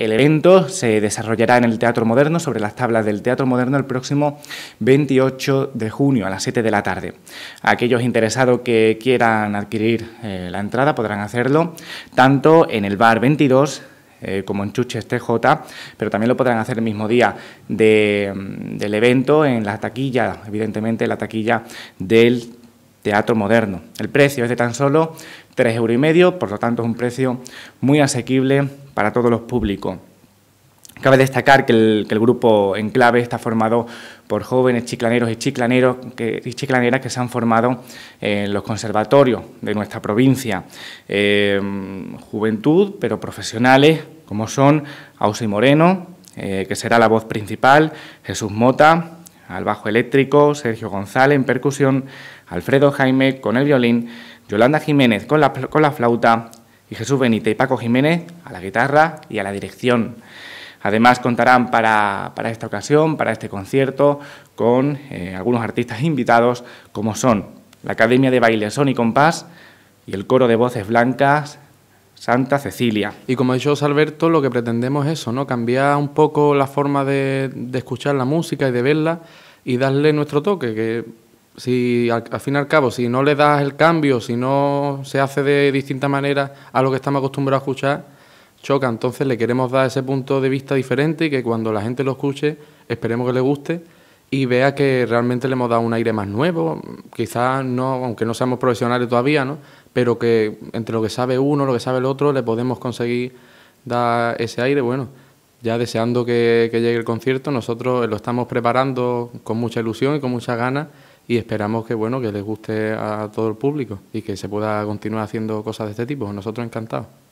El evento se desarrollará en el Teatro Moderno, sobre las tablas del Teatro Moderno, el próximo 28 de junio a las 7 de la tarde. Aquellos interesados que quieran adquirir eh, la entrada podrán hacerlo tanto en el bar 22 eh, como en Chuches TJ, pero también lo podrán hacer el mismo día mm, del evento en la taquilla, evidentemente la taquilla del Teatro Moderno. El precio es de tan solo 3,5 euros, por lo tanto es un precio muy asequible para todos los públicos. Cabe destacar que el, que el, grupo Enclave está formado por jóvenes chiclaneros y, chiclaneros y chiclaneras que se han formado en los conservatorios de nuestra provincia. Em, juventud, pero profesionales, como son Ausi Moreno, eh, que será la voz principal, Jesús Mota, al bajo eléctrico, Sergio González en percusión, Alfredo Jaime con el violín, Yolanda Jiménez con la, con la flauta y Jesús Benítez y Paco Jiménez a la guitarra y a la dirección. Además contarán para, esta ocasión, para este concierto, con eh, algunos artistas invitados como son la Academia de Baile Son y Compás y el coro de voces blancas Santa Cecilia. Y como ha dicho Alberto, lo que pretendemos es eso, ¿no? Cambiar un poco la forma de, de escuchar la música y de verla y darle nuestro toque, que si al, fin y al cabo, si no le das el cambio, si no se hace de distinta manera a lo que estamos acostumbrados a escuchar, choca. Entonces le queremos dar ese punto de vista diferente y que cuando la gente lo escuche, esperemos que le guste y vea que realmente le hemos dado un aire más nuevo, quizás no, aunque no seamos profesionales todavía, ¿no? pero que entre lo que sabe uno, lo que sabe el otro, le podemos conseguir dar ese aire, bueno, ya deseando que, que llegue el concierto, nosotros lo estamos preparando con mucha ilusión y con muchas ganas y esperamos que bueno que les guste a todo el público y que se pueda continuar haciendo cosas de este tipo. Nosotros encantados.